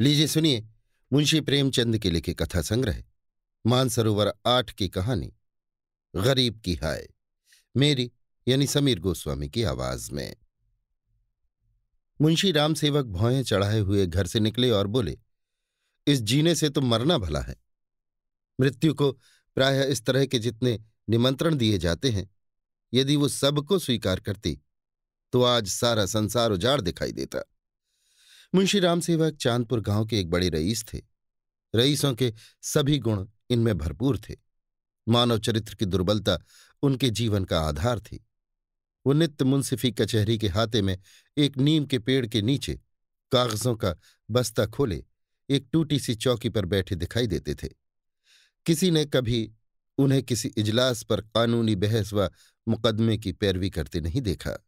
लीजिए सुनिए मुंशी प्रेमचंद के लिखे कथा संग्रह मानसरोवर आठ की कहानी गरीब की हाय मेरी यानी समीर गोस्वामी की आवाज में मुंशी राम सेवक भौएं चढ़ाए हुए घर से निकले और बोले इस जीने से तो मरना भला है मृत्यु को प्रायः इस तरह के जितने निमंत्रण दिए जाते हैं यदि वो सबको स्वीकार करती तो आज सारा संसार उजाड़ दिखाई देता मुंशी राम सेवक चांदपुर गांव के एक बड़े रईस थे रईसों के सभी गुण इनमें भरपूर थे मानव चरित्र की दुर्बलता उनके जीवन का आधार थी वो नित्य मुंसिफी कचहरी के हाथे में एक नीम के पेड़ के नीचे कागजों का बस्ता खोले एक टूटी सी चौकी पर बैठे दिखाई देते थे किसी ने कभी उन्हें किसी इजलास पर कानूनी बहस व मुकदमे की पैरवी करते नहीं देखा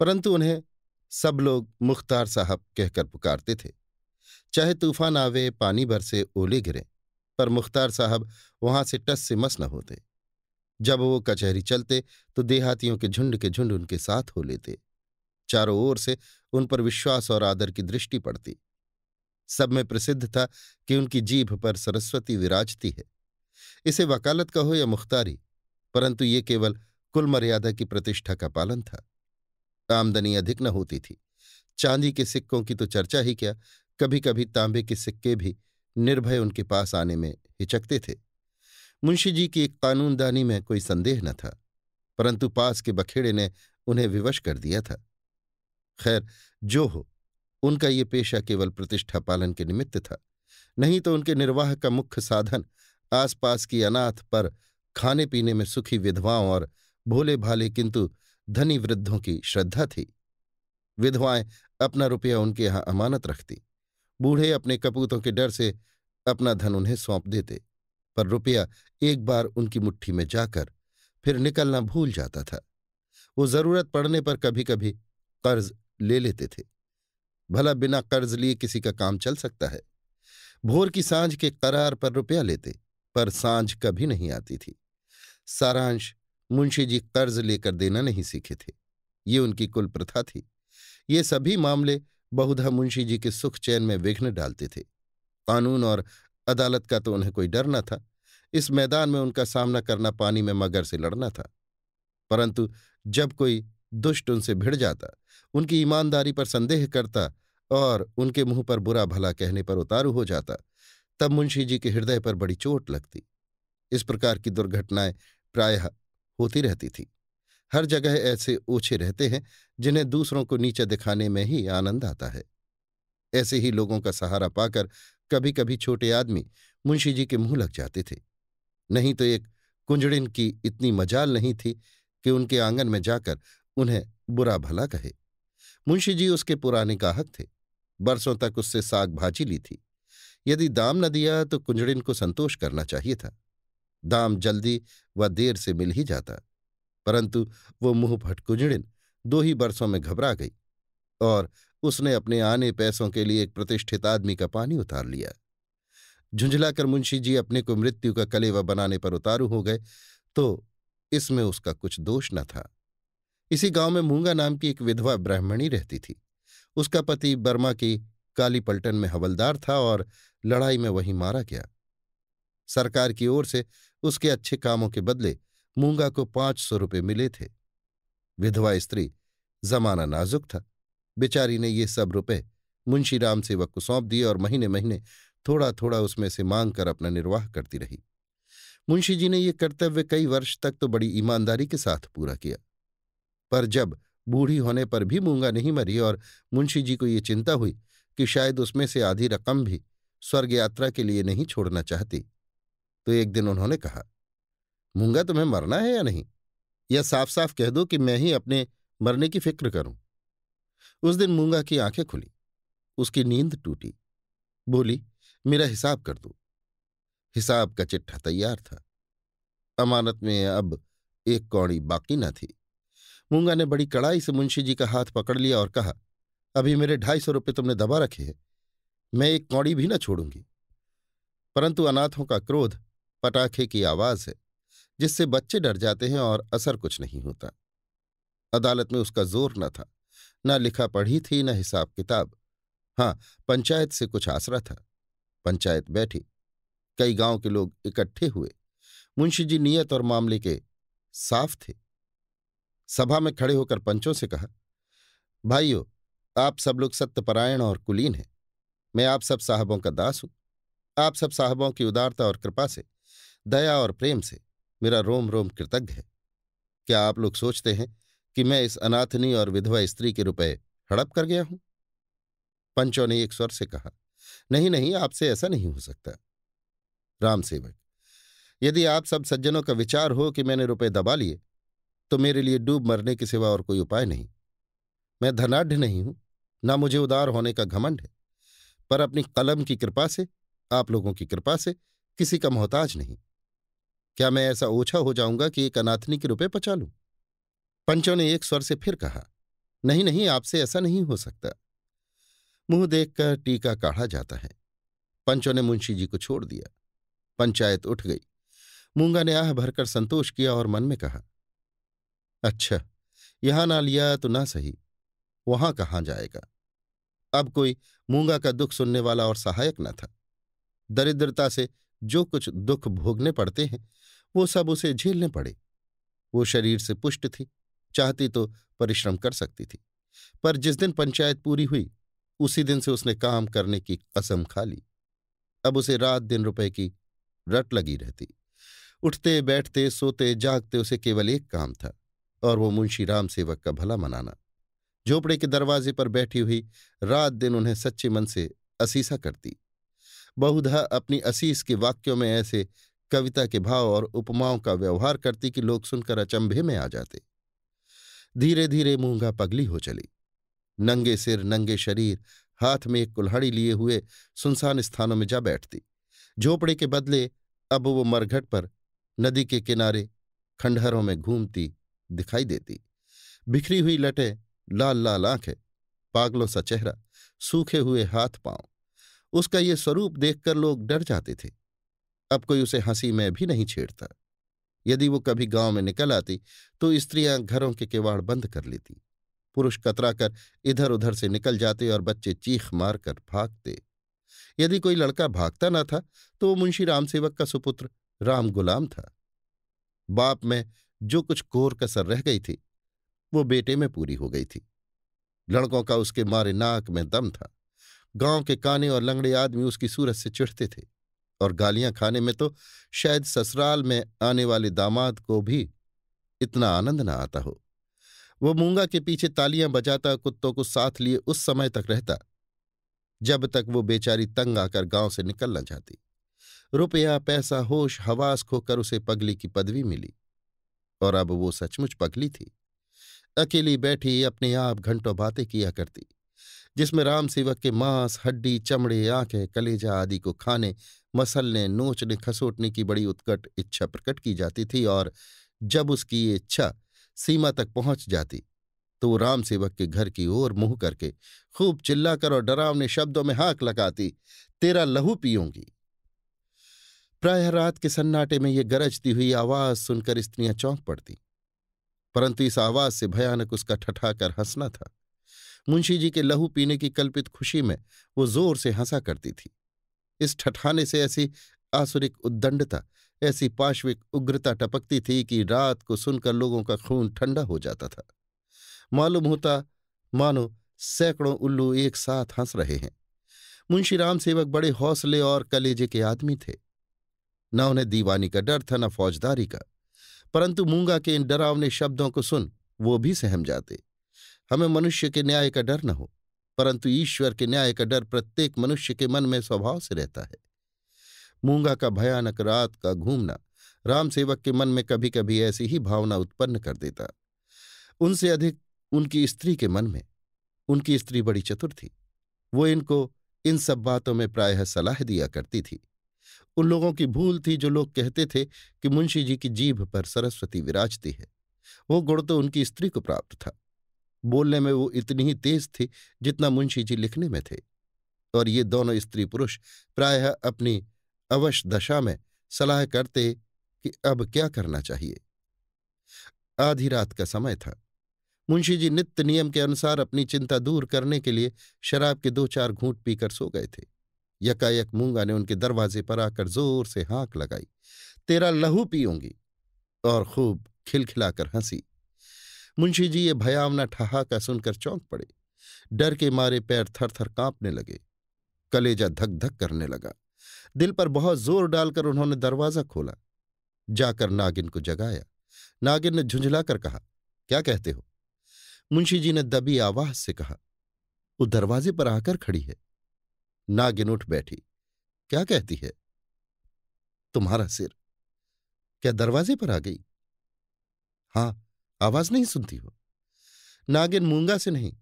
परंतु उन्हें सब लोग मुख्तार साहब कहकर पुकारते थे चाहे तूफान आवे पानी भर से ओले गिरे पर मुख्तार साहब वहां से टस से मस न होते जब वो कचहरी चलते तो देहातियों के झुंड के झुंड उनके साथ हो लेते चारों ओर से उन पर विश्वास और आदर की दृष्टि पड़ती सब में प्रसिद्ध था कि उनकी जीभ पर सरस्वती विराजती है इसे वकालत कहो या मुख्तारी परंतु ये केवल कुल मर्यादा की प्रतिष्ठा का पालन था आमदनी अधिक न होती थी चांदी के सिक्कों की तो चर्चा ही क्या कभी कभी तांबे के सिक्के भी निर्भय उनके पास आने में हिचकते थे मुंशी जी की कानूनदानी में कोई संदेह न था परंतु पास के बखेड़े ने उन्हें विवश कर दिया था खैर जो हो उनका ये पेशा केवल प्रतिष्ठा पालन के निमित्त था नहीं तो उनके निर्वाह का मुख्य साधन आसपास की अनाथ पर खाने पीने में सुखी विधवाओं और भोले भाले किंतु धनी वृद्धों की श्रद्धा थी विधवाएं अपना रुपया उनके यहां अमानत रखती बूढ़े अपने कपूतों के डर से अपना धन उन्हें सौंप देते पर रुपया एक बार उनकी मुट्ठी में जाकर फिर निकलना भूल जाता था वो जरूरत पड़ने पर कभी कभी कर्ज ले लेते थे भला बिना कर्ज लिए किसी का काम चल सकता है भोर की सांझ के करार पर रुपया लेते पर सांझ कभी नहीं आती थी सारांश मुंशी जी कर्ज लेकर देना नहीं सीखे थे ये उनकी कुल प्रथा थी ये सभी मामले बहुधा मुंशी जी के सुख चैन में विघ्न डालते थे कानून और अदालत का तो उन्हें कोई डर न था इस मैदान में उनका सामना करना पानी में मगर से लड़ना था परंतु जब कोई दुष्ट उनसे भिड़ जाता उनकी ईमानदारी पर संदेह करता और उनके मुंह पर बुरा भला कहने पर उतारू हो जाता तब मुंशी जी के हृदय पर बड़ी चोट लगती इस प्रकार की दुर्घटनाएं प्रायः होती रहती थी हर जगह ऐसे ओछे रहते हैं जिन्हें दूसरों को नीचा दिखाने में ही आनंद आता है ऐसे ही लोगों का सहारा पाकर कभी कभी छोटे आदमी मुंशी जी के मुंह लग जाते थे नहीं तो एक कुंजड़िन की इतनी मजाल नहीं थी कि उनके आंगन में जाकर उन्हें बुरा भला कहे मुंशी जी उसके पुराने गाहक थे बरसों तक उससे साग भाजी ली थी यदि दाम न दिया तो कुंजड़िन को संतोष करना चाहिए था दाम जल्दी व देर से मिल ही जाता परंतु वो मुंह फटकुजड़िन दो ही बरसों में घबरा गई और उसने अपने आने पैसों के लिए एक प्रतिष्ठित आदमी का पानी उतार लिया झुंझलाकर मुंशी जी अपने को मृत्यु का कलेवा बनाने पर उतारू हो गए तो इसमें उसका कुछ दोष न था इसी गांव में मूंगा नाम की एक विधवा ब्राह्मणी रहती थी उसका पति बर्मा की काली पलटन में हवलदार था और लड़ाई में वहीं मारा गया सरकार की ओर से उसके अच्छे कामों के बदले मूंगा को पांच सौ रुपये मिले थे विधवा स्त्री जमाना नाजुक था बेचारी ने ये सब रुपए राम सेवक को सौंप दिए और महीने महीने थोड़ा थोड़ा उसमें से मांग कर अपना निर्वाह करती रही मुंशी जी ने ये कर्तव्य कई वर्ष तक तो बड़ी ईमानदारी के साथ पूरा किया पर जब बूढ़ी होने पर भी मूंगा नहीं मरी और मुंशी जी को ये चिंता हुई कि शायद उसमें से आधी रकम भी स्वर्ग यात्रा के लिए नहीं छोड़ना चाहती तो एक दिन उन्होंने कहा मूंगा तुम्हें मरना है या नहीं या साफ साफ कह दो कि मैं ही अपने मरने की फिक्र करूं उस दिन मूंगा की आंखें खुली उसकी नींद टूटी बोली मेरा हिसाब कर दो हिसाब का चिट्ठा तैयार था अमानत में अब एक कौड़ी बाकी न थी मूंगा ने बड़ी कड़ाई से मुंशी जी का हाथ पकड़ लिया और कहा अभी मेरे ढाई सौ रुपये तुमने दबा रखे हैं मैं एक कौड़ी भी न छोड़ूंगी परंतु अनाथों का क्रोध पटाखे की आवाज है जिससे बच्चे डर जाते हैं और असर कुछ नहीं होता अदालत में उसका जोर न था न लिखा पढ़ी थी न हिसाब किताब हाँ पंचायत से कुछ आसरा था पंचायत बैठी कई गांव के लोग इकट्ठे हुए मुंशी जी नियत और मामले के साफ थे सभा में खड़े होकर पंचों से कहा भाइयों आप सब लोग सत्यपरायण और कुलीन हैं मैं आप सब साहबों का दास हूं आप सब साहबों की उदारता और कृपा से दया और प्रेम से मेरा रोम रोम कृतज्ञ है क्या आप लोग सोचते हैं कि मैं इस अनाथनी और विधवा स्त्री के रुपए हड़प कर गया हूं पंचों ने एक स्वर से कहा नहीं नहीं आपसे ऐसा नहीं हो सकता राम सेवक यदि आप सब सज्जनों का विचार हो कि मैंने रुपए दबा लिए तो मेरे लिए डूब मरने के सिवा और कोई उपाय नहीं मैं धनाढ़ नहीं हूं ना मुझे उदार होने का घमंड है पर अपनी कलम की कृपा से आप लोगों की कृपा से किसी का मोहताज नहीं क्या मैं ऐसा ओछा हो जाऊंगा कि एक अनाथनी के रुपए पचा लूं पंचों ने एक स्वर से फिर कहा नहीं नहीं आपसे ऐसा नहीं हो सकता मुंह देखकर टीका काढ़ा जाता है पंचों ने मुंशी जी को छोड़ दिया पंचायत उठ गई मूंगा ने आह भरकर संतोष किया और मन में कहा अच्छा यहां ना लिया तो ना सही वहां कहाँ जाएगा अब कोई मूंगा का दुख सुनने वाला और सहायक न था दरिद्रता से जो कुछ दुख भोगने पड़ते हैं वो सब उसे झेलने पड़े वो शरीर से पुष्ट थी चाहती तो परिश्रम कर सकती थी पर जिस दिन पंचायत पूरी हुई उसी दिन से उसने काम करने की कसम खा ली अब उसे रात दिन रुपए की रट लगी रहती उठते बैठते सोते जागते उसे केवल एक काम था और वो मुंशी राम सेवक का भला मनाना झोपड़े के दरवाजे पर बैठी हुई रात दिन उन्हें सच्चे मन से असीसा करती बहुधा अपनी असीस के वाक्यों में ऐसे कविता के भाव और उपमाओं का व्यवहार करती कि लोग सुनकर अचंभे में आ जाते धीरे धीरे मूंगा पगली हो चली नंगे सिर नंगे शरीर हाथ में एक कुल्हाड़ी लिए हुए सुनसान स्थानों में जा बैठती झोपड़े के बदले अब वो मरघट पर नदी के किनारे खंडहरों में घूमती दिखाई देती बिखरी हुई लटे लाल लाल आंखें पागलों सा चेहरा सूखे हुए हाथ पांव उसका ये स्वरूप देखकर लोग डर जाते थे अब कोई उसे हंसी में भी नहीं छेड़ता यदि वो कभी गांव में निकल आती तो स्त्रियां घरों के किवाड़ बंद कर लेती पुरुष कतरा कर इधर उधर से निकल जाते और बच्चे चीख मार कर भागते यदि कोई लड़का भागता ना था तो वो मुंशी रामसेवक का सुपुत्र राम गुलाम था बाप में जो कुछ कोर कसर रह गई थी वो बेटे में पूरी हो गई थी लड़कों का उसके मारे नाक में दम था गांव के काने और लंगड़े आदमी उसकी सूरत से चिढ़ते थे और गालियां खाने में तो शायद ससुराल में आने वाले दामाद को भी इतना आनंद न आता हो वो मूंगा के पीछे तालियां बजाता कुत्तों को साथ लिए उस समय तक रहता जब तक वो बेचारी तंग आकर गांव से निकल न जाती रुपया पैसा होश हवास खोकर उसे पगली की पदवी मिली और अब वो सचमुच पगली थी अकेली बैठी अपने आप घंटों बातें किया करती जिसमें राम सेवक के मांस हड्डी चमड़े आंखें कलेजा आदि को खाने मसलने नोचने खसोटने की बड़ी उत्कट इच्छा प्रकट की जाती थी और जब उसकी ये इच्छा सीमा तक पहुंच जाती तो वो राम सेवक के घर की ओर मुंह करके खूब चिल्लाकर और डरावने शब्दों में हाक लगाती तेरा लहू पीऊंगी प्रायः रात के सन्नाटे में ये गरजती हुई आवाज सुनकर स्त्रियां चौंक पड़ती परंतु इस आवाज से भयानक उसका ठठाकर हंसना था मुंशी जी के लहू पीने की कल्पित खुशी में वो जोर से हंसा करती थी इस ठठाने से ऐसी आसुरिक उद्दंडता ऐसी पाश्विक उग्रता टपकती थी कि रात को सुनकर लोगों का खून ठंडा हो जाता था मालूम होता मानो सैकड़ों उल्लू एक साथ हंस रहे हैं मुंशी राम सेवक बड़े हौसले और कलेजे के आदमी थे न उन्हें दीवानी का डर था न फौजदारी का परंतु मूंगा के इन डरावने शब्दों को सुन वो भी सहम जाते हमें मनुष्य के न्याय का डर न हो परंतु ईश्वर के न्याय का डर प्रत्येक मनुष्य के मन में स्वभाव से रहता है मूंगा का भयानक रात का घूमना रामसेवक के मन में कभी कभी ऐसी ही भावना उत्पन्न कर देता उनसे अधिक उनकी स्त्री के मन में उनकी स्त्री बड़ी चतुर थी वो इनको इन सब बातों में प्रायः सलाह दिया करती थी उन लोगों की भूल थी जो लोग कहते थे कि मुंशी जी की जीभ पर सरस्वती विराजती है वो गुण तो उनकी स्त्री को प्राप्त था बोलने में वो इतनी ही तेज थी जितना मुंशी जी लिखने में थे और ये दोनों स्त्री पुरुष प्रायः अपनी अवश दशा में सलाह करते कि अब क्या करना चाहिए आधी रात का समय था मुंशी जी नित्य नियम के अनुसार अपनी चिंता दूर करने के लिए शराब के दो चार घूंट पीकर सो गए थे यकायक मूंगा ने उनके दरवाजे पर आकर जोर से हाँक लगाई तेरा लहू पीऊंगी और खूब खिलखिलाकर हंसी मुंशी जी ये भयावना ठहाका सुनकर चौंक पड़े डर के मारे पैर थर थर कांपने लगे कलेजा धक धक करने लगा दिल पर बहुत जोर डालकर उन्होंने दरवाजा खोला जाकर नागिन को जगाया नागिन ने झुंझलाकर कहा क्या कहते हो मुंशी जी ने दबी आवाज से कहा वो दरवाजे पर आकर खड़ी है नागिन उठ बैठी क्या कहती है तुम्हारा सिर क्या दरवाजे पर आ गई हां आवाज नहीं सुनती हो नागिन मूंगा से नहीं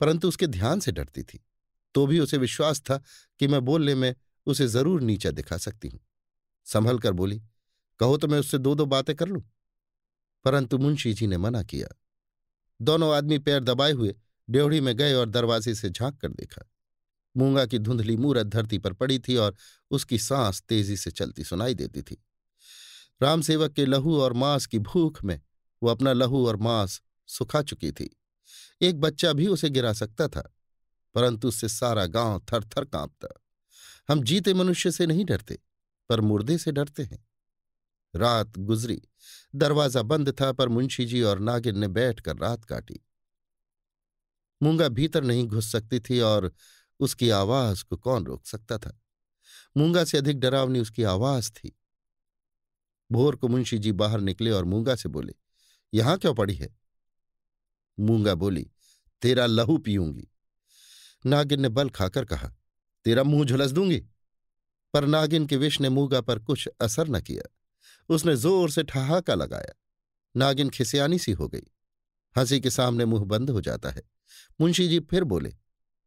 परंतु उसके ध्यान से डरती थी तो भी उसे विश्वास था कि मैं बोलने में उसे जरूर नीचा दिखा सकती हूं संभल कर बोली कहो तो मैं उससे दो दो बातें कर लूं परंतु मुंशी जी ने मना किया दोनों आदमी पैर दबाए हुए ड्योढ़ी में गए और दरवाजे से झांक कर देखा मूंगा की धुंधली मूरत धरती पर पड़ी थी और उसकी सांस तेजी से चलती सुनाई देती थी रामसेवक के लहू और मांस की भूख में वो अपना लहू और मांस सुखा चुकी थी एक बच्चा भी उसे गिरा सकता था परंतु उससे सारा गांव थर थर कांपता हम जीते मनुष्य से नहीं डरते पर मुर्दे से डरते हैं रात गुजरी दरवाजा बंद था पर मुंशी जी और नागिन ने बैठकर रात काटी मूंगा भीतर नहीं घुस सकती थी और उसकी आवाज को कौन रोक सकता था मूंगा से अधिक डरावनी उसकी आवाज थी भोर को मुंशी जी बाहर निकले और मूंगा से बोले यहां क्यों पड़ी है मूंगा बोली तेरा लहू पीऊंगी नागिन ने बल खाकर कहा तेरा मुंह झुलस दूंगी पर नागिन के विष ने मूंगा पर कुछ असर न किया उसने जोर से ठहाका लगाया नागिन खिसियानी सी हो गई हंसी के सामने मुंह बंद हो जाता है मुंशी जी फिर बोले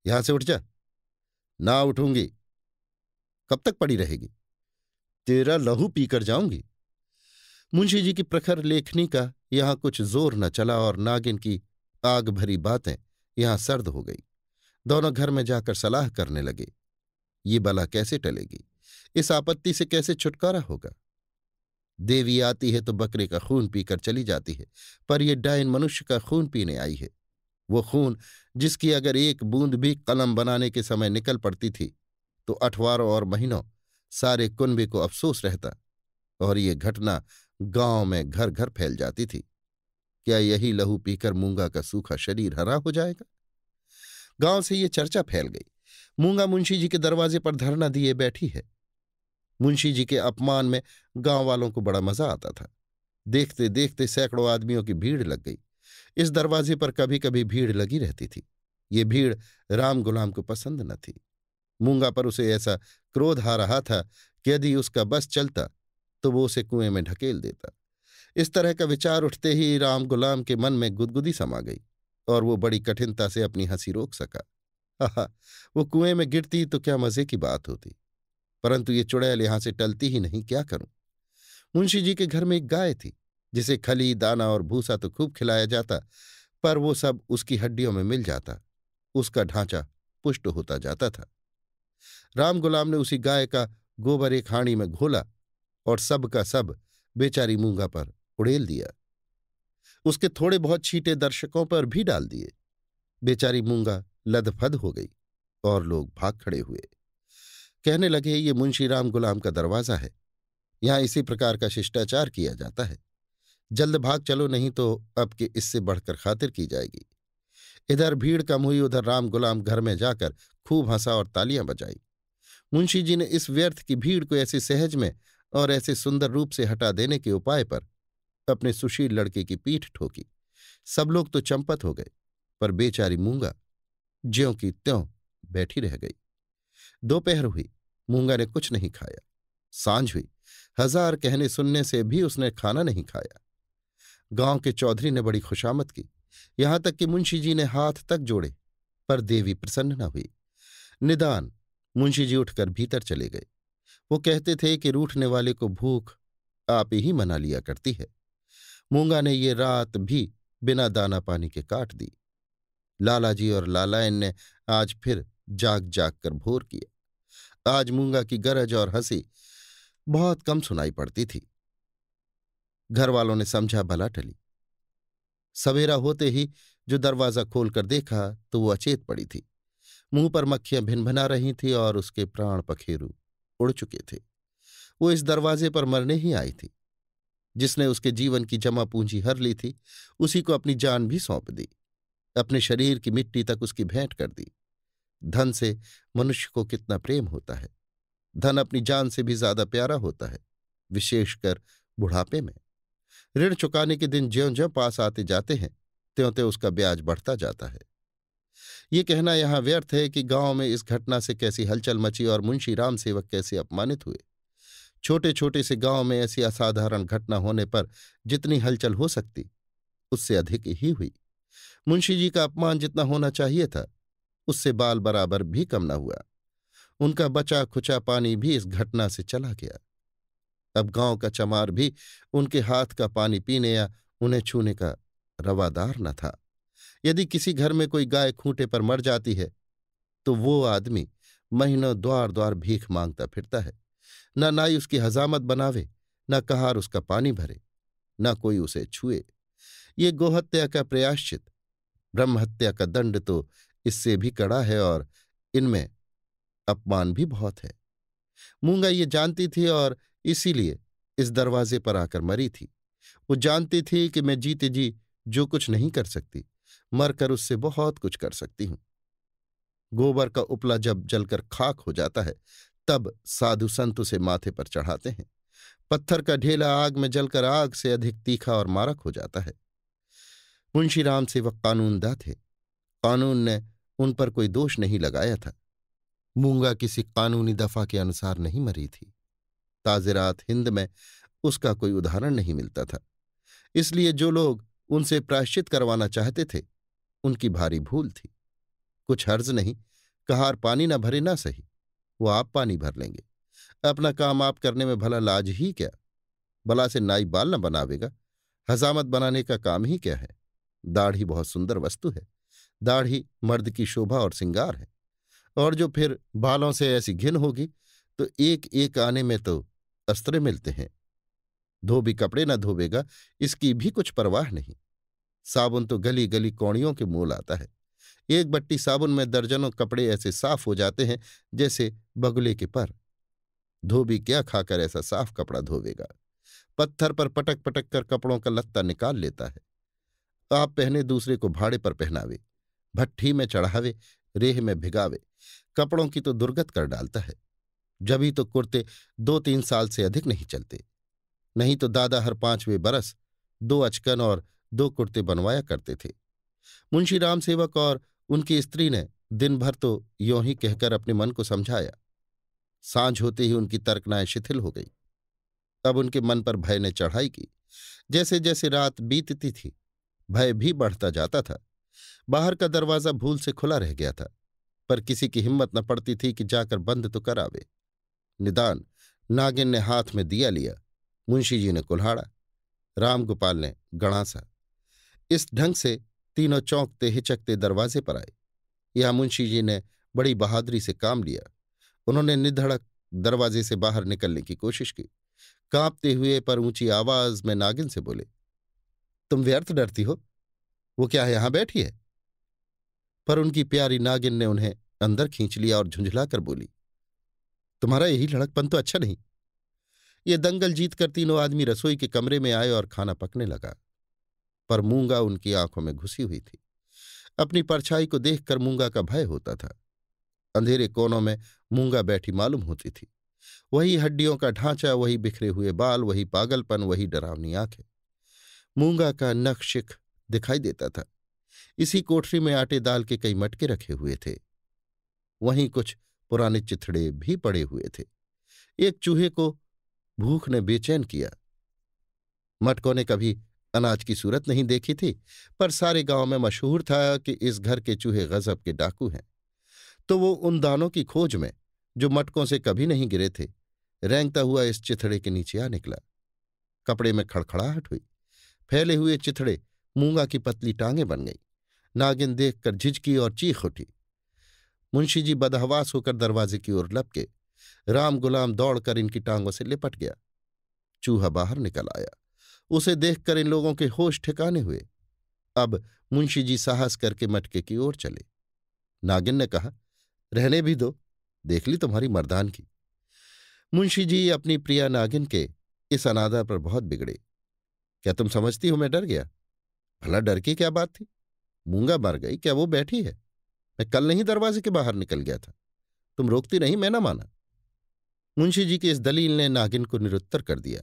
यहां से उठ जा ना उठूंगी कब तक पड़ी रहेगी तेरा लहू पीकर जाऊंगी मुंशी जी की प्रखर लेखनी का यहां कुछ जोर न चला और नागिन की आग भरी बातें यहां सर्द हो गई दोनों घर में जाकर सलाह करने लगे ये बला कैसे टलेगी इस आपत्ति से कैसे छुटकारा होगा देवी आती है तो बकरे का खून पीकर चली जाती है पर यह डायन मनुष्य का खून पीने आई है वो खून जिसकी अगर एक बूंद भी कलम बनाने के समय निकल पड़ती थी तो अठवारों और महीनों सारे कुनबे को अफसोस रहता और ये घटना गांव में घर घर फैल जाती थी क्या यही लहू पीकर मूंगा का सूखा शरीर हरा हो जाएगा गांव से ये चर्चा फैल गई मूंगा मुंशी जी के दरवाजे पर धरना दिए बैठी है मुंशी जी के अपमान में गांव वालों को बड़ा मजा आता था देखते देखते सैकड़ों आदमियों की भीड़ लग गई इस दरवाजे पर कभी कभी भीड़ लगी रहती थी ये भीड़ राम गुलाम को पसंद न थी मूंगा पर उसे ऐसा क्रोध आ रहा था कि यदि उसका बस चलता तो वो उसे कुएं में ढकेल देता इस तरह का विचार उठते ही राम गुलाम के मन में गुदगुदी समा गई और वो बड़ी कठिनता से अपनी हंसी रोक सका वो कुएं में गिरती तो क्या मजे की बात होती परंतु ये चुड़ैल यहां से टलती ही नहीं क्या करूं मुंशी जी के घर में एक गाय थी जिसे खली दाना और भूसा तो खूब खिलाया जाता पर वो सब उसकी हड्डियों में मिल जाता उसका ढांचा पुष्ट होता जाता था राम गुलाम ने उसी गाय का गोबर एक हाणी में घोला और सब का सब बेचारी मूंगा पर उड़ेल दिया उसके थोड़े बहुत छीटे दर्शकों पर भी डाल दिए बेचारी मूंगा लदफद हो गई और लोग भाग खड़े हुए कहने लगे ये राम गुलाम का दरवाज़ा है यहां इसी प्रकार का शिष्टाचार किया जाता है जल्द भाग चलो नहीं तो अब के इससे बढ़कर खातिर की जाएगी इधर भीड़ कम हुई उधर राम गुलाम घर में जाकर खूब हंसा और तालियां बजाई मुंशी जी ने इस व्यर्थ की भीड़ को ऐसे सहज में और ऐसे सुंदर रूप से हटा देने के उपाय पर अपने सुशील लड़के की पीठ ठोकी सब लोग तो चंपत हो गए पर बेचारी मूंगा ज्यों की त्यों बैठी रह गई दोपहर हुई मूंगा ने कुछ नहीं खाया सांझ हुई हजार कहने सुनने से भी उसने खाना नहीं खाया गांव के चौधरी ने बड़ी खुशामद की यहां तक कि मुंशी जी ने हाथ तक जोड़े पर देवी प्रसन्न न हुई निदान मुंशी जी उठकर भीतर चले गए वो कहते थे कि रूठने वाले को भूख आप ही मना लिया करती है मूंगा ने ये रात भी बिना दाना पानी के काट दी लालाजी और लालायन ने आज फिर जाग जाग कर भोर किया आज मूंगा की गरज और हंसी बहुत कम सुनाई पड़ती थी घर वालों ने समझा भला टली सवेरा होते ही जो दरवाजा खोलकर देखा तो वो अचेत पड़ी थी मुंह पर मक्खियां भिनभना रही थी और उसके प्राण पखेरू उड़ चुके थे वो इस दरवाजे पर मरने ही आई थी जिसने उसके जीवन की जमा पूंजी हर ली थी उसी को अपनी जान भी सौंप दी अपने शरीर की मिट्टी तक उसकी भेंट कर दी धन से मनुष्य को कितना प्रेम होता है धन अपनी जान से भी ज्यादा प्यारा होता है विशेषकर बुढ़ापे में ऋण चुकाने के दिन ज्यो ज्यो पास आते जाते हैं त्यों त्यों उसका ब्याज बढ़ता जाता है ये कहना यहाँ व्यर्थ है कि गांव में इस घटना से कैसी हलचल मची और मुंशी राम सेवक कैसे अपमानित हुए छोटे छोटे से गांव में ऐसी असाधारण घटना होने पर जितनी हलचल हो सकती उससे अधिक ही हुई मुंशी जी का अपमान जितना होना चाहिए था उससे बाल बराबर भी कम न हुआ उनका बचा खुचा पानी भी इस घटना से चला गया अब गांव का चमार भी उनके हाथ का पानी पीने या उन्हें छूने का रवादार न था यदि किसी घर में कोई गाय खूंटे पर मर जाती है तो वो आदमी महीनों द्वार द्वार भीख मांगता फिरता है ना नाई उसकी हजामत बनावे ना कहार उसका पानी भरे ना कोई उसे छुए ये गोहत्या का प्रयाश्चित ब्रह्महत्या का दंड तो इससे भी कड़ा है और इनमें अपमान भी बहुत है मूंगा ये जानती थी और इसीलिए इस दरवाजे पर आकर मरी थी वो जानती थी कि मैं जीते जी जो कुछ नहीं कर सकती मरकर उससे बहुत कुछ कर सकती हूं गोबर का उपला जब जलकर खाक हो जाता है तब साधु संत उसे माथे पर चढ़ाते हैं पत्थर का ढेला आग में जलकर आग से अधिक तीखा और मारक हो जाता है मुंशीराम से वह कानूनदा थे कानून ने उन पर कोई दोष नहीं लगाया था मूंगा किसी कानूनी दफा के अनुसार नहीं मरी थी ताजिरात हिंद में उसका कोई उदाहरण नहीं मिलता था इसलिए जो लोग उनसे प्रायश्चित करवाना चाहते थे उनकी भारी भूल थी कुछ हर्ज नहीं कहार पानी ना भरे ना सही वो आप पानी भर लेंगे अपना काम आप करने में भला लाज ही क्या भला से नाई बाल ना बनावेगा हजामत बनाने का काम ही क्या है दाढ़ी बहुत सुंदर वस्तु है दाढ़ी मर्द की शोभा और सिंगार है और जो फिर बालों से ऐसी घिन होगी तो एक एक आने में तो अस्त्र मिलते हैं धोबी कपड़े न धोबेगा इसकी भी कुछ परवाह नहीं साबुन तो गली गली कौड़ियों के मोल आता है एक बट्टी साबुन में दर्जनों कपड़े ऐसे साफ हो जाते हैं जैसे बगुले के पर धोबी क्या खाकर ऐसा साफ कपड़ा धोवेगा पत्थर पर पटक पटक कर कपड़ों का लत्ता निकाल लेता है आप पहने दूसरे को भाड़े पर पहनावे भट्ठी में चढ़ावे रेह में भिगावे कपड़ों की तो दुर्गत कर डालता है जब ही तो कुर्ते दो तीन साल से अधिक नहीं चलते नहीं तो दादा हर पांचवें बरस दो अचकन और दो कुर्ते बनवाया करते थे मुंशी राम सेवक और उनकी स्त्री ने दिन भर तो यों ही कहकर अपने मन को समझाया सांझ होते ही उनकी तर्कनाएं शिथिल हो गई तब उनके मन पर भय ने चढ़ाई की जैसे जैसे रात बीतती थी भय भी बढ़ता जाता था बाहर का दरवाजा भूल से खुला रह गया था पर किसी की हिम्मत न पड़ती थी कि जाकर बंद तो करावे निदान नागिन ने हाथ में दिया लिया मुंशी जी ने कुल्हाड़ा रामगोपाल ने गणासा इस ढंग से तीनों चौंकते हिचकते दरवाजे पर आए यहां मुंशी जी ने बड़ी बहादुरी से काम लिया उन्होंने निधड़क दरवाजे से बाहर निकलने की कोशिश की कांपते हुए पर ऊंची आवाज में नागिन से बोले तुम व्यर्थ डरती हो वो क्या यहां बैठी है पर उनकी प्यारी नागिन ने उन्हें अंदर खींच लिया और झुंझलाकर बोली तुम्हारा यही लड़कपन तो अच्छा नहीं ये दंगल जीतकर तीनों आदमी रसोई के कमरे में आए और खाना पकने लगा पर मूंगा उनकी आंखों में घुसी हुई थी अपनी परछाई को देखकर मूंगा का भय होता था अंधेरे कोनों में मूंगा बैठी मालूम होती थी वही हड्डियों का ढांचा वही बिखरे हुए बाल वही पागलपन वही डरावनी आंखें मूंगा का नक्शिक दिखाई देता था इसी कोठरी में आटे दाल के कई मटके रखे हुए थे वहीं कुछ पुराने चिथड़े भी पड़े हुए थे एक चूहे को भूख ने बेचैन किया मटकों ने कभी अनाज की सूरत नहीं देखी थी पर सारे गांव में मशहूर था कि इस घर के चूहे गजब के डाकू हैं तो वो उन दानों की खोज में जो मटकों से कभी नहीं गिरे थे रेंगता हुआ इस चिथड़े के नीचे आ निकला कपड़े में खड़खड़ाहट हुई फैले हुए चिथड़े मूंगा की पतली टांगे बन गई नागिन देखकर झिझकी और चीख उठी मुंशी जी बदहवास होकर दरवाजे की ओर लपके राम गुलाम दौड़कर इनकी टांगों से लिपट गया चूहा बाहर निकल आया उसे देखकर इन लोगों के होश ठिकाने हुए अब मुंशी जी साहस करके मटके की ओर चले नागिन ने कहा रहने भी दो देख ली तुम्हारी मर्दान की मुंशी जी अपनी प्रिया नागिन के इस अनादर पर बहुत बिगड़े क्या तुम समझती हो मैं डर गया भला डर की क्या बात थी मूंगा मर गई क्या वो बैठी है मैं कल नहीं दरवाजे के बाहर निकल गया था तुम रोकती नहीं मैं ना माना मुंशी जी की इस दलील ने नागिन को निरुत्तर कर दिया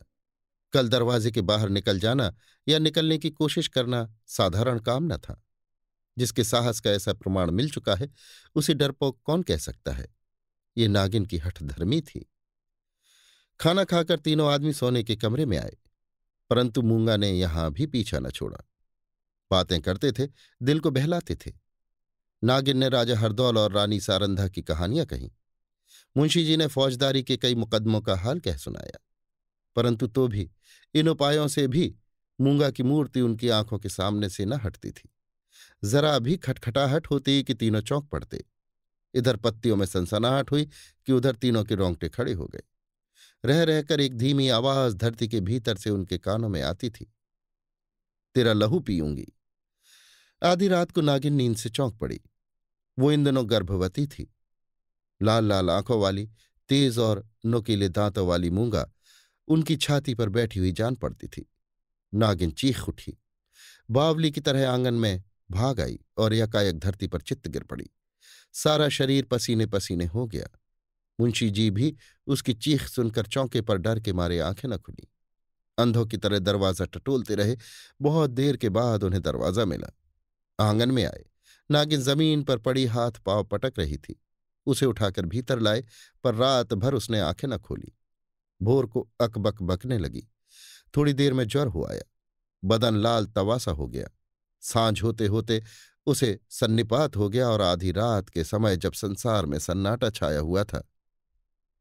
कल दरवाजे के बाहर निकल जाना या निकलने की कोशिश करना साधारण काम न था जिसके साहस का ऐसा प्रमाण मिल चुका है उसे डरपोक कौन कह सकता है ये नागिन की हठधर्मी थी खाना खाकर तीनों आदमी सोने के कमरे में आए परंतु मूंगा ने यहां भी पीछा न छोड़ा बातें करते थे दिल को बहलाते थे नागिन ने राजा हरदौल और रानी सारंधा की कहानियां कहीं मुंशी जी ने फौजदारी के कई मुकदमों का हाल कह सुनाया परंतु तो भी इन उपायों से भी मूंगा की मूर्ति उनकी आंखों के सामने से न हटती थी जरा भी खटखटाहट होती कि तीनों चौंक पड़ते इधर पत्तियों में सनसनाहट हुई कि उधर तीनों के रोंगटे खड़े हो गए रह रहकर एक धीमी आवाज धरती के भीतर से उनके कानों में आती थी तेरा लहू पीऊंगी आधी रात को नागिन नींद से चौंक पड़ी वो इन दिनों गर्भवती थी लाल लाल आंखों वाली तेज और नुकीले दांतों वाली मूंगा उनकी छाती पर बैठी हुई जान पड़ती थी नागिन चीख उठी बावली की तरह आंगन में भाग आई और यकायक धरती पर चित्त गिर पड़ी सारा शरीर पसीने पसीने हो गया मुंशी जी भी उसकी चीख सुनकर चौंके पर डर के मारे आंखें न खुली अंधों की तरह दरवाजा टटोलते रहे बहुत देर के बाद उन्हें दरवाजा मिला आंगन में आए नागिन जमीन पर पड़ी हाथ पाव पटक रही थी उसे उठाकर भीतर लाए पर रात भर उसने आंखें न खोली भोर को अकबक बकने लगी थोड़ी देर में ज्वर हो आया बदन लाल तवासा हो गया सांझ होते होते उसे सन्निपात हो गया और आधी रात के समय जब संसार में सन्नाटा छाया हुआ था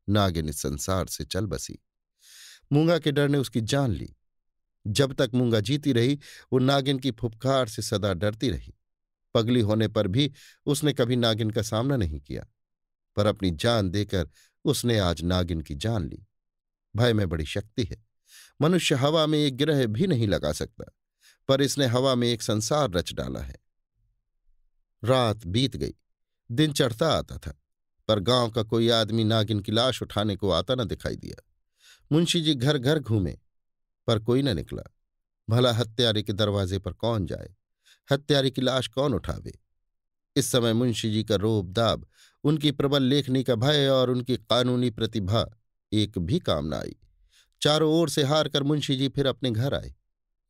नागिन इस संसार से चल बसी मूंगा के डर ने उसकी जान ली जब तक मूंगा जीती रही वो नागिन की फुफकार से सदा डरती रही पगली होने पर भी उसने कभी नागिन का सामना नहीं किया पर अपनी जान देकर उसने आज नागिन की जान ली भय में बड़ी शक्ति है मनुष्य हवा में एक ग्रह भी नहीं लगा सकता पर इसने हवा में एक संसार रच डाला है रात बीत गई दिन चढ़ता आता था पर गांव का कोई आदमी नागिन की लाश उठाने को आता न दिखाई दिया मुंशी जी घर घर घूमे पर कोई न निकला भला हत्यारे के दरवाजे पर कौन जाए हत्यारे की लाश कौन उठावे इस समय मुंशी जी का रोब दाब उनकी प्रबल लेखनी का भय और उनकी कानूनी प्रतिभा एक भी काम न आई चारों ओर से हार कर मुंशी जी फिर अपने घर आए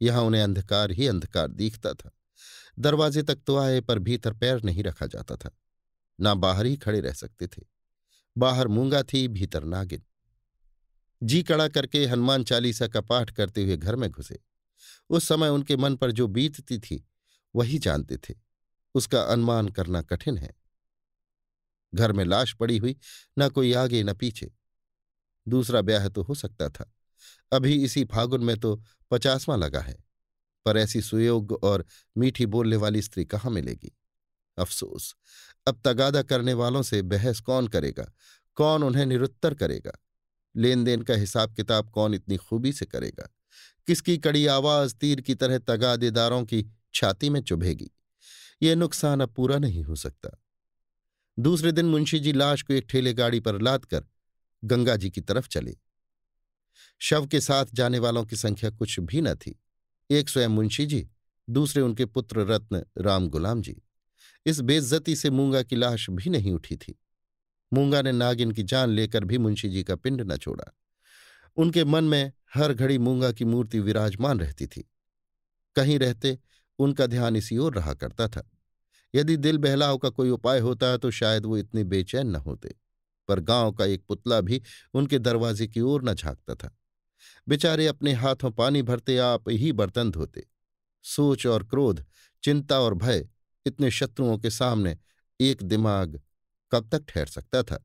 यहां उन्हें अंधकार ही अंधकार दिखता था दरवाजे तक तो आए पर भीतर पैर नहीं रखा जाता था ना बाहर ही खड़े रह सकते थे बाहर मूंगा थी भीतर नागिन जी कड़ा करके हनुमान चालीसा का पाठ करते हुए घर में घुसे उस समय उनके मन पर जो बीतती थी वही जानते थे उसका अनुमान करना कठिन है घर में लाश पड़ी हुई न कोई आगे न पीछे दूसरा ब्याह तो हो सकता था अभी इसी फागुन में तो पचासवां लगा है पर ऐसी सुयोग्य और मीठी बोलने वाली स्त्री कहाँ मिलेगी अफसोस अब तगादा करने वालों से बहस कौन करेगा कौन उन्हें निरुत्तर करेगा लेन देन का हिसाब किताब कौन इतनी खूबी से करेगा किसकी कड़ी आवाज तीर की तरह तगादेदारों की छाती में चुभेगी ये नुकसान अब पूरा नहीं हो सकता दूसरे दिन मुंशी जी लाश को एक ठेले गाड़ी पर लाद कर गंगा जी की तरफ चले शव के साथ जाने वालों की संख्या कुछ भी न थी एक स्वयं मुंशी जी दूसरे उनके पुत्र रत्न राम गुलाम जी इस बेज्जती से मूंगा की लाश भी नहीं उठी थी मूंगा ने नागिन की जान लेकर भी मुंशी जी का पिंड न छोड़ा उनके मन में हर घड़ी मूंगा की मूर्ति विराजमान रहती थी कहीं रहते उनका ध्यान इसी ओर रहा करता था यदि दिल बहलाव का कोई उपाय होता तो शायद वो इतने बेचैन न होते पर गांव का एक पुतला भी उनके दरवाजे की ओर न झांकता था बेचारे अपने हाथों पानी भरते आप ही बर्तन धोते सोच और क्रोध चिंता और भय इतने शत्रुओं के सामने एक दिमाग कब तक ठहर सकता था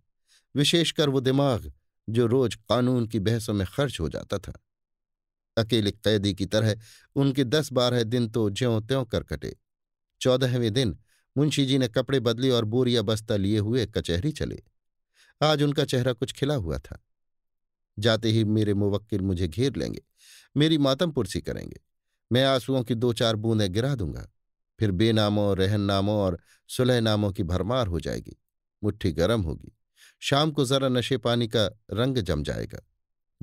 विशेषकर वो दिमाग जो रोज कानून की बहसों में खर्च हो जाता था अकेले कैदी की तरह उनके दस बारह दिन तो ज्यों त्यों कर कटे चौदहवें दिन मुंशी जी ने कपड़े बदले और बोरिया बस्ता लिए हुए कचहरी चले आज उनका चेहरा कुछ खिला हुआ था जाते ही मेरे मुवक्किल मुझे घेर लेंगे मेरी मातम पुरसी करेंगे मैं आंसुओं की दो चार बूंदें गिरा दूंगा फिर बेनामों रहन नामों और सुलह नामों की भरमार हो जाएगी मुट्ठी गर्म होगी शाम को जरा नशे पानी का रंग जम जाएगा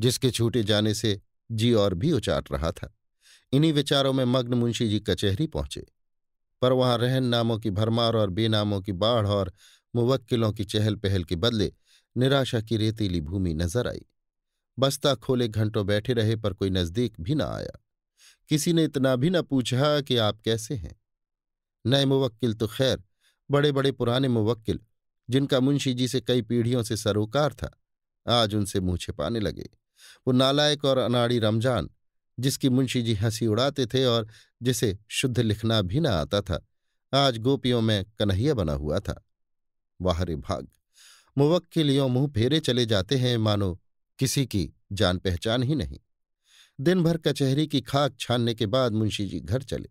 जिसके छूटे जाने से जी और भी उचाट रहा था इन्हीं विचारों में मग्न मुंशी जी कचहरी पहुंचे पर वहां रहन नामों की भरमार और बेनामों की बाढ़ और मुवक्किलों की चहल पहल के बदले निराशा की रेतीली भूमि नजर आई बस्ता खोले घंटों बैठे रहे पर कोई नजदीक भी ना आया किसी ने इतना भी न पूछा कि आप कैसे हैं नए मुवक्किल तो खैर बड़े बड़े पुराने मुवक्किल जिनका मुंशी जी से कई पीढ़ियों से सरोकार था आज उनसे मुंह छिपाने लगे वो नालायक और अनाड़ी रमजान जिसकी मुंशी जी हंसी उड़ाते थे और जिसे शुद्ध लिखना भी न आता था आज गोपियों में कन्हैया बना हुआ था वाहरे भाग के लिए मुंह फेरे चले जाते हैं मानो किसी की जान पहचान ही नहीं दिन भर कचहरी की खाक छानने के बाद मुंशी जी घर चले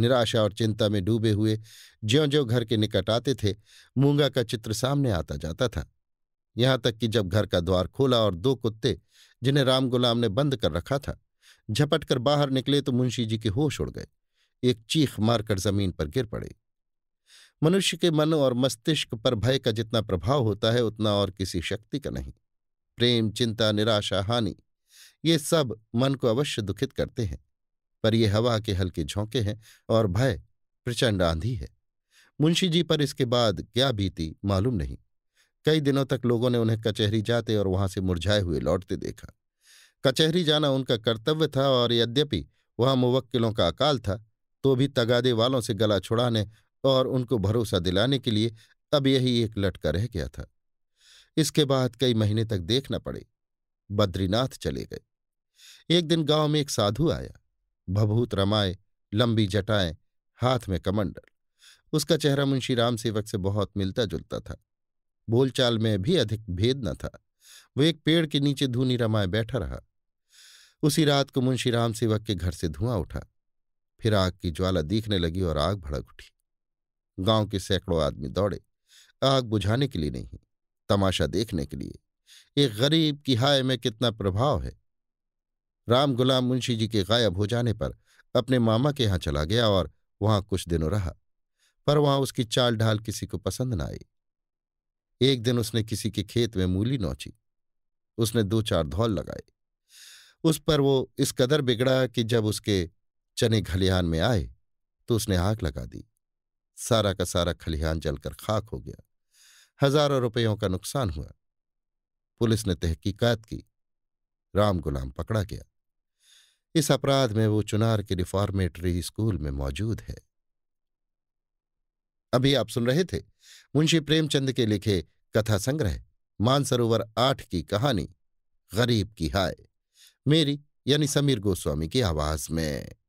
निराशा और चिंता में डूबे हुए ज्यो ज्यो घर के निकट आते थे मूंगा का चित्र सामने आता जाता था यहां तक कि जब घर का द्वार खोला और दो कुत्ते जिन्हें राम गुलाम ने बंद कर रखा था झपट कर बाहर निकले तो मुंशी जी के होश उड़ गए एक चीख मारकर जमीन पर गिर पड़े मनुष्य के मन और मस्तिष्क पर भय का जितना प्रभाव होता है उतना और किसी शक्ति का नहीं प्रेम चिंता निराशा हानि ये सब मन को अवश्य दुखित करते हैं पर ये हवा के हल्के झोंके हैं और भय प्रचंड आंधी है मुंशी जी पर इसके बाद क्या बीती मालूम नहीं कई दिनों तक लोगों ने उन्हें कचहरी जाते और वहां से मुरझाए हुए लौटते देखा कचहरी जाना उनका कर्तव्य था और यद्यपि वहां मुवक्किलों का अकाल था तो भी तगादे वालों से गला छुड़ाने और उनको भरोसा दिलाने के लिए अब यही एक लटका रह गया था इसके बाद कई महीने तक देखना पड़े बद्रीनाथ चले गए एक दिन गांव में एक साधु आया भभूत रमाए लंबी जटाएं हाथ में कमंडल उसका चेहरा मुंशी राम सेवक से बहुत मिलता जुलता था बोलचाल में भी अधिक भेद न था वह एक पेड़ के नीचे धूनी रमाए बैठा रहा उसी रात को मुंशी राम सेवक के घर से धुआं उठा फिर आग की ज्वाला दिखने लगी और आग भड़क उठी गांव के सैकड़ों आदमी दौड़े आग बुझाने के लिए नहीं तमाशा देखने के लिए एक गरीब की हाय में कितना प्रभाव है राम गुलाम मुंशी जी के गायब हो जाने पर अपने मामा के यहाँ चला गया और वहां कुछ दिनों रहा पर वहां उसकी चाल ढाल किसी को पसंद न आई एक दिन उसने किसी के खेत में मूली नोची उसने दो चार धौल लगाए उस पर वो इस कदर बिगड़ा कि जब उसके चने घलिहान में आए तो उसने आग लगा दी सारा का सारा खलिहान जलकर खाक हो गया हजारों रुपयों का नुकसान हुआ पुलिस ने तहकीकात की राम गुलाम पकड़ा गया इस अपराध में वो चुनार के रिफॉर्मेटरी स्कूल में मौजूद है अभी आप सुन रहे थे मुंशी प्रेमचंद के लिखे कथा संग्रह मानसरोवर आठ की कहानी गरीब की हाय मेरी यानी समीर गोस्वामी की आवाज में